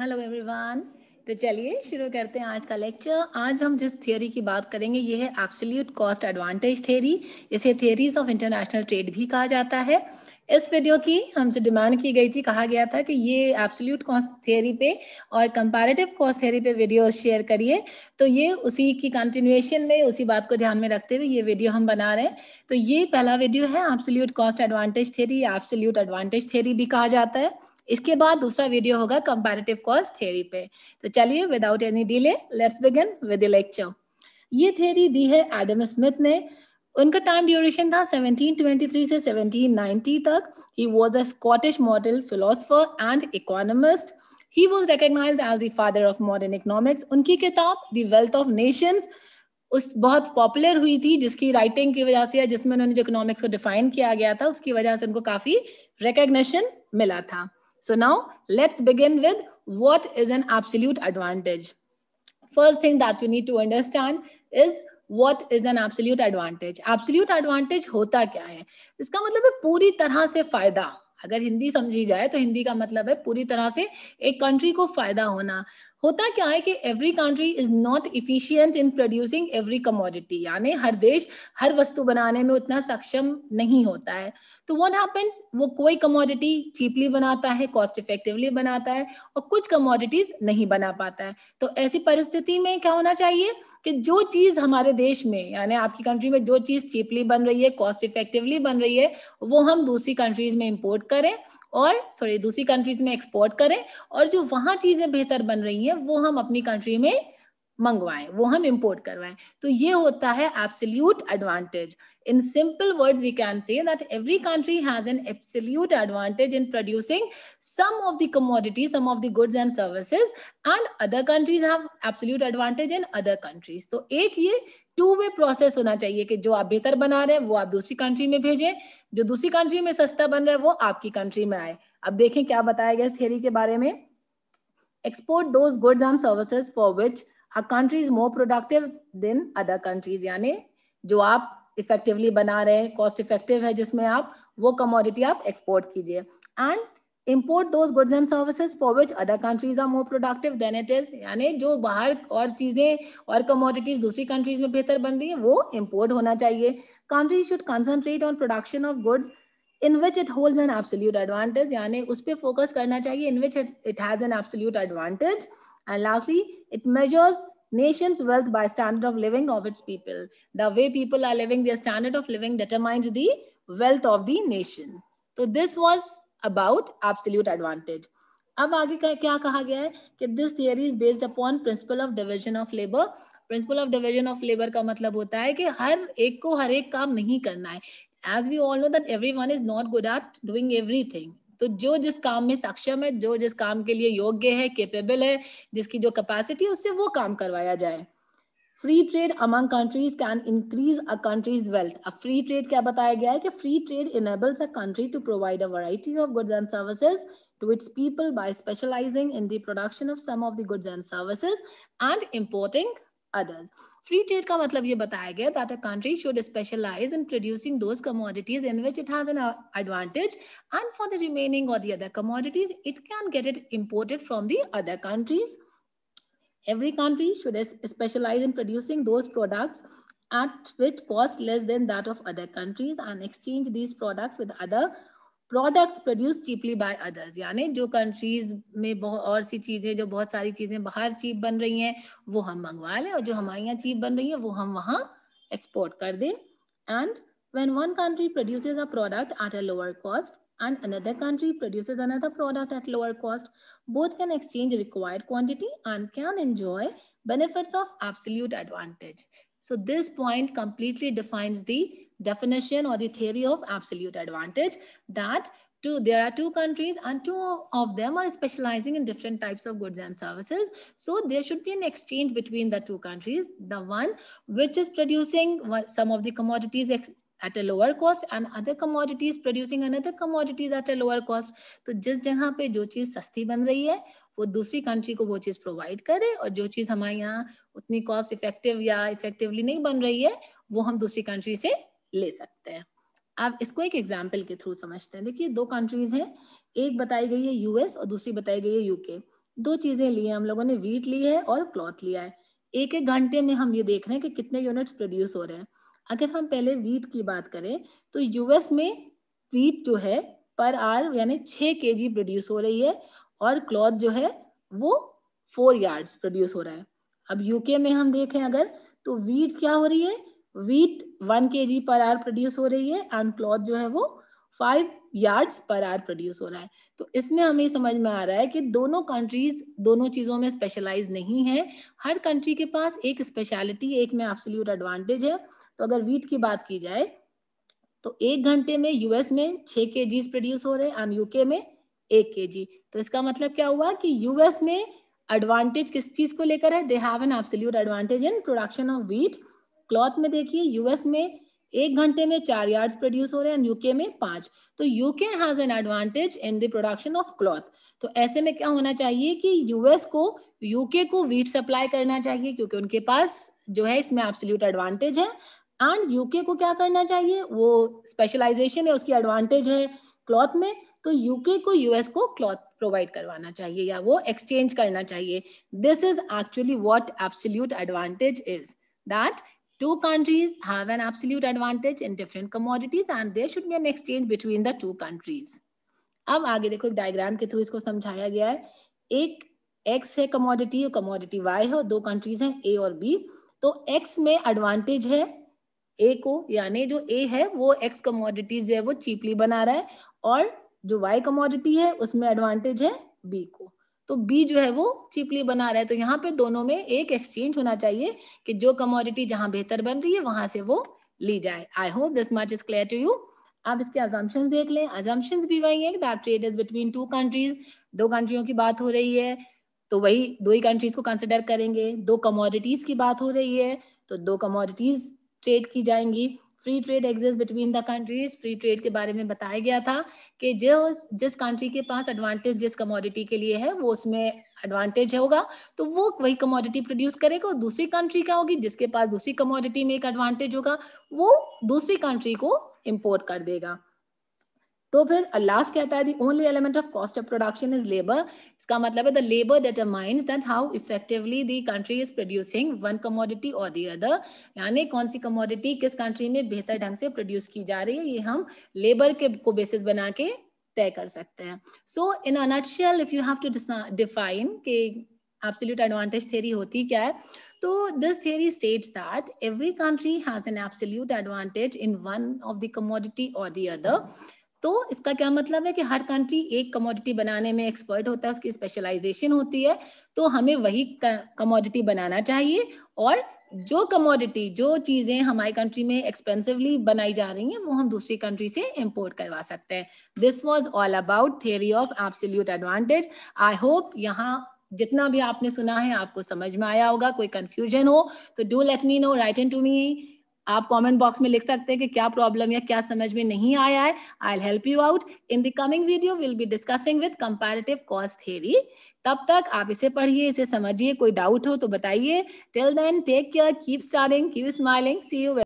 Hello everyone तो चलिए शुरू करते हैं आज का लेक्चर आज हम जिस थियोरी की बात करेंगे ये है एब्सोल्यूट कॉस्ट एडवांटेज थियोरी इसे थियोरीज ऑफ इंटरनेशनल ट्रेड भी कहा जाता है इस वीडियो की हमसे डिमांड की गई थी कहा गया था कि ये एब्सोल्यूट कॉस्ट थियोरी पे और कंपैरेटिव कॉस्ट थियोरी पे वीडियो शेयर करिए तो ये उसी की कंटिन्यूएशन में उसी बात को ध्यान में रखते हुए ये वीडियो हम बना रहे हैं तो ये पहला वीडियो है absolute cost advantage theory absolute advantage theory भी कहा जाता है इसके बाद दूसरा वीडियो होगा कंपैरेटिव कॉस्ट थ्योरी पे तो चलिए without any delay let's begin with lecture ये थ्योरी दी है एडम स्मिथ ने उनका टाइम ड्यूरेशन था 1723 से 1790 तक he was a Scottish moral philosopher and economist he was recognized as the father of modern economics उनकी किताब द वेल्थ ऑफ नेशंस उस बहुत पॉपुलर हुई थी जिसकी राइटिंग की वजह से या जिसमें उन्होंने जो इकोनॉमिक्स को डिफाइन किया गया था उसकी वजह से उनको काफी रिकग्निशन मिला था So now let's begin with what is an absolute advantage. First thing that we need to understand is what is an absolute advantage absolute advantage होता क्या है इसका मतलब है पूरी तरह से फायदा अगर हिंदी समझी जाए तो हिंदी का मतलब है पूरी तरह से एक कंट्री को फायदा होना होता क्या है कि every country is not efficient in producing every commodity यानी हर देश हर वस्तु बनाने में उतना सक्षम नहीं होता है तो व्हाट हैपेंस वो कोई कमोडिटी चीपली बनाता है कॉस्ट इफेक्टिवली बनाता है और कुछ कमोडिटीज नहीं बना पाता है तो ऐसी परिस्थिति में क्या होना चाहिए कि जो चीज हमारे देश में यानी आपकी कंट्री में जो चीज चीपली बन रही है कॉस्ट इफेक्टिवली बन रही है वो हम दूसरी कंट्रीज में इम्पोर्ट करें और सॉरी दूसरी कंट्रीज में एक्सपोर्ट करें और जो वहां चीज़ें बेहतर बन रही हैं वो हम अपनी कंट्री में मंगवाएं वो हम इंपोर्ट करवाएं तो ये होता है absolute advantage in simple words we can say that every country has an absolute advantage in producing some of the commodity some of the goods and services and other countries have absolute advantage in other countries तो एक ये two way process होना चाहिए कि जो आप बेहतर बना रहे हैं वो आप दूसरी कंट्री में भेजें जो दूसरी कंट्री में सस्ता बन रहा है वो आपकी कंट्री में आए अब देखें क्या बताया गया इस थे के बारे में export those goods and services for which a country is more productive than other countries यानी जो आप इफेक्टिवली बना रहे हैं कॉस्ट इफेक्टिव है जिसमें आप वो कमोडिटी आप एक्सपोर्ट कीजिए and import those goods and services for which other countries are more productive than it is Yani, जो बाहर और चीजें और commodities दूसरी countries में बेहतर बन रही है वो import होना चाहिए countries should concentrate on production of goods in which it holds an absolute advantage Yani, उस पर focus करना चाहिए in which it, it has an absolute advantage and lastly it measures nation's wealth by standard of living of its people the way people are living their standard of living determines the wealth of the nation so this was about absolute advantage अब आगे का, क्या कहा गया है कि this theory is based upon principle of division of labour principle of division of labour का मतलब होता है कि हर एक को हर एक काम नहीं करना है as we all know that everyone is not good at doing everything तो जो जिस काम में सक्षम है जो जिस काम के लिए योग्य है केपेबल है जिसकी जो कैपेसिटी है उससे वो काम करवाया जाए Free trade among countries can increase a country's wealth. A free trade, क्या बताया गया है कि free trade enables a country to provide a variety of goods and to its people by specializing in the production of some of the goods and services and importing others. Free trade का मतलब ये बताया that a country should specialize in producing those commodities in which it has an advantage and for the remaining or the other commodities it can get it imported from the other countries. Every country should specialize in producing those products at which cost less than that of other countries and exchange these products with other products produce cheaply by others यानी जो countries में बहुत और सी चीज़ें जो बहुत सारी चीज़ें बाहर चीप बन रही हैं वो हम मंगवा लें और जो हमारे यहाँ चीप बन रही हैं वो हम वहाँ एक्सपोर्ट कर दें and when one country produces a product at a lower cost and another country produces another product at lower cost, both can exchange required quantity and can enjoy benefits of absolute advantage. So this point completely defines the definition or the theory of absolute advantage that two, there are two countries and two of them are specializing in different types of goods and services. So there should be an exchange between the two countries. The one which is producing some of the commodities at a lower cost and other commodities producing another commodities at a lower cost तो जिस जगह पे जो चीज सस्ती बन रही है वो दूसरी कंट्री को वो चीज प्रोवाइड करे और जो चीज हमारे यहाँ उतनी कॉस्ट इफेक्टिव या इफेक्टिवली नहीं बन रही है वो हम दूसरी कंट्री से ले सकते हैं आप इसको एक एग्जाम्पल के थ्रू समझते हैं देखिए दो कंट्रीज हैं एक बताई गई है यूएस और दूसरी बताई गई है यूके दो चीजें ली हैं हम लोगों ने वीट ली है और क्लॉथ लिया है एक एक घंटे में हम ये देख रहे हैं कि कितने यूनिट्स प्रोड्यूस हो रहे हैं अगर हम पहले वीट की बात करें तो यूएस में वीट जो है पर आर यानी छ के जी प्रोड्यूस हो रही है और क्लॉथ जो है वो फोर यार्ड्स प्रोड्यूस हो रहा है अब यूके में हम देखें अगर तो वीट क्या हो रही है वीट वन के जी पर आर प्रोड्यूस हो रही है एंड क्लॉथ जो है वो फाइव यार्ड्स पर आर प्रोड्यूस हो रहा है तो इसमें हमें समझ में आ रहा है कि दोनों कंट्रीज दोनों चीज़ों में स्पेशलाइज नहीं है हर कंट्री के पास एक स्पेशलिटी एक में एब्सोल्यूट एडवांटेज है तो अगर वीट की बात की जाए तो एक घंटे में यूएस में छह के जी प्रोड्यूस हो रहे हैं एंड यूके में एक के जी तो इसका मतलब क्या हुआ कि यूएस में एडवांटेज किस चीज को लेकर है they have an absolute advantage in production of wheat cloth में देखिए यूएस में एक घंटे में चार यार्ड्स प्रोड्यूस हो रहे हैं यूके में पांच तो UK has an advantage in the production of cloth तो ऐसे में क्या होना चाहिए कि यूएस को यूके को वीट सप्लाई करना चाहिए क्योंकि उनके पास जो है इसमें एब्सोल्यूट एडवांटेज है एंड यूके को क्या करना चाहिए वो स्पेशलाइजेशन है उसकी एडवांटेज है क्लॉथ में तो यूके को यूएस को क्लॉथ प्रोवाइड करवाना चाहिए या वो एक्सचेंज करना चाहिए this is actually what absolute advantage is that two countries have an absolute advantage in different commodities and there should be an exchange between the two countries अब आगे देखो एक डायग्राम के थ्रू इसको समझाया गया है एक एक्स है कमोडिटी और कमोडिटी वाई है और दो कंट्रीज हैं ए और बी तो एक्स में एडवांटेज है ए को यानी जो ए है वो एक्स कमोडिटीज है वो चीपली बना रहा है और जो वाई कमोडिटी है उसमें एडवांटेज है बी को तो बी जो है वो चीपली बना रहा है तो यहाँ पे दोनों में एक एक्सचेंज होना चाहिए कि जो कमोडिटी जहाँ बेहतर बन रही है वहां से वो ली जाए I hope this much is clear to you आप इसके अजम्पन देख लें अजम्पन भी वही है that trade is between two countries दो कंट्रियों की बात हो रही है तो वही दो ही कंट्रीज को कंसिडर करेंगे दो कमोडिटीज की बात हो रही है तो दो कमोडिटीज ट्रेड की जाएंगी free trade exist between the countries free trade के बारे में बताया गया था कि जो जिस कंट्री के पास एडवांटेज जिस कमोडिटी के लिए है वो उसमें एडवांटेज होगा तो वो वही कमोडिटी प्रोड्यूस करेगा और दूसरी कंट्री का होगी जिसके पास दूसरी कमोडिटी में एक एडवांटेज होगा वो दूसरी कंट्री को इम्पोर्ट कर देगा तो फिर लास्ट कहता है the only element of cost of production is labour इसका मतलब है the labour determines that how effectively the country is producing one commodity और दी अदर यानी कौन सी कमोडिटी किस कंट्री में बेहतर ढंग से प्रोड्यूस की जा रही है ये हम लेबर के को बेसिस बना के तय कर सकते हैं so in essential if you have to define के एब्सोल्यूट एडवांटेज theory होती क्या है तो this theory states that every country has an absolute advantage in one of the commodity और दी अदर तो इसका क्या मतलब है कि हर कंट्री एक कमोडिटी बनाने में एक्सपर्ट होता है उसकी स्पेशलाइजेशन होती है तो हमें वही कमोडिटी बनाना चाहिए और जो कमोडिटी जो चीज़ें हमारी कंट्री में एक्सपेंसिवली बनाई जा रही हैं वो हम दूसरी कंट्री से इम्पोर्ट करवा सकते हैं this was all about theory of absolute advantage I hope यहाँ जितना भी आपने सुना है आपको समझ में आया होगा कोई कंफ्यूजन हो तो do let me know write in to me आप कमेंट बॉक्स में लिख सकते हैं कि क्या प्रॉब्लम या क्या समझ में नहीं आया है I help you out in the coming video will be discussing with comparative cost theory तब तक आप इसे पढ़िए इसे समझिए कोई डाउट हो तो बताइए till then take care keep starting keep smiling see you